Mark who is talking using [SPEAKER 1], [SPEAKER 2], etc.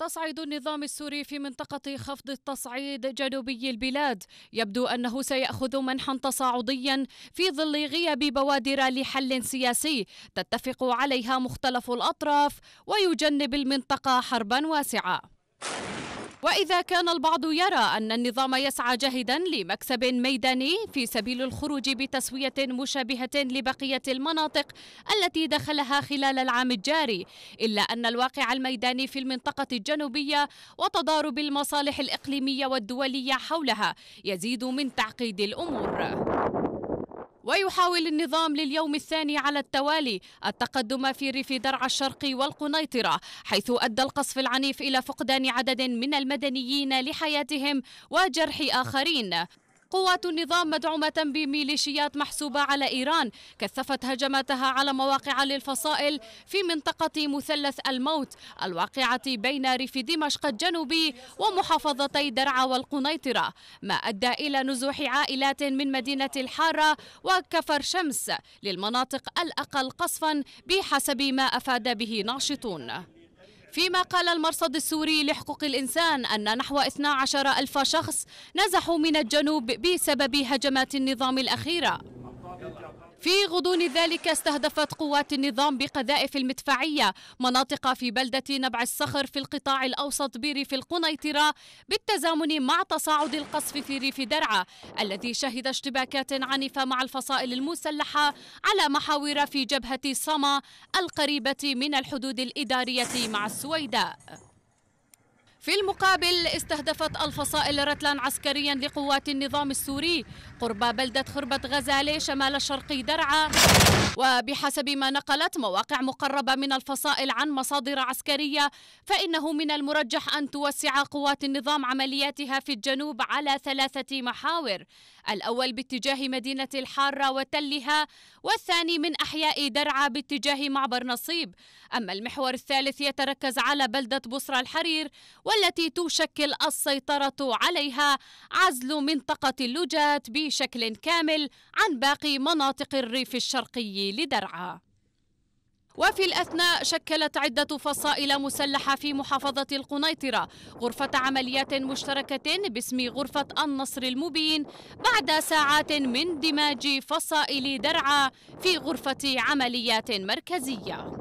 [SPEAKER 1] تصعيد النظام السوري في منطقة خفض التصعيد جنوبي البلاد يبدو أنه سيأخذ منحا تصاعديا في ظل غياب بوادر لحل سياسي تتفق عليها مختلف الأطراف ويجنب المنطقة حربا واسعة وإذا كان البعض يرى أن النظام يسعى جاهدا لمكسب ميداني في سبيل الخروج بتسوية مشابهة لبقية المناطق التي دخلها خلال العام الجاري إلا أن الواقع الميداني في المنطقة الجنوبية وتضارب المصالح الإقليمية والدولية حولها يزيد من تعقيد الأمور ويحاول النظام لليوم الثاني على التوالي التقدم في ريف درعا الشرقي والقنيطرة حيث أدى القصف العنيف إلى فقدان عدد من المدنيين لحياتهم وجرح آخرين قوات النظام مدعومة بميليشيات محسوبة على إيران كثفت هجماتها على مواقع للفصائل في منطقة مثلث الموت الواقعة بين ريف دمشق الجنوبي ومحافظتي درعا والقنيطرة ما أدى إلى نزوح عائلات من مدينة الحارة وكفر شمس للمناطق الأقل قصفا بحسب ما أفاد به ناشطون فيما قال المرصد السوري لحقوق الإنسان أن نحو 12 ألف شخص نزحوا من الجنوب بسبب هجمات النظام الأخيرة في غضون ذلك استهدفت قوات النظام بقذائف المدفعية مناطق في بلدة نبع الصخر في القطاع الأوسط بريف القنيطرة بالتزامن مع تصاعد القصف في ريف درعا الذي شهد اشتباكات عنيفة مع الفصائل المسلحة على محاور في جبهة صما القريبة من الحدود الإدارية مع السويداء في المقابل استهدفت الفصائل رتلا عسكريا لقوات النظام السوري قرب بلدة خربة غزالة شمال الشرقي درعا وبحسب ما نقلت مواقع مقربة من الفصائل عن مصادر عسكرية فإنه من المرجح أن توسع قوات النظام عملياتها في الجنوب على ثلاثة محاور الأول باتجاه مدينة الحارة وتلها والثاني من أحياء درعا باتجاه معبر نصيب أما المحور الثالث يتركز على بلدة بصرى الحرير والتي تشكل السيطرة عليها عزل منطقة اللجات بشكل كامل عن باقي مناطق الريف الشرقي لدرعا وفي الأثناء شكلت عدة فصائل مسلحة في محافظة القنيطرة غرفة عمليات مشتركة باسم غرفة النصر المبين بعد ساعات من دماج فصائل درعا في غرفة عمليات مركزية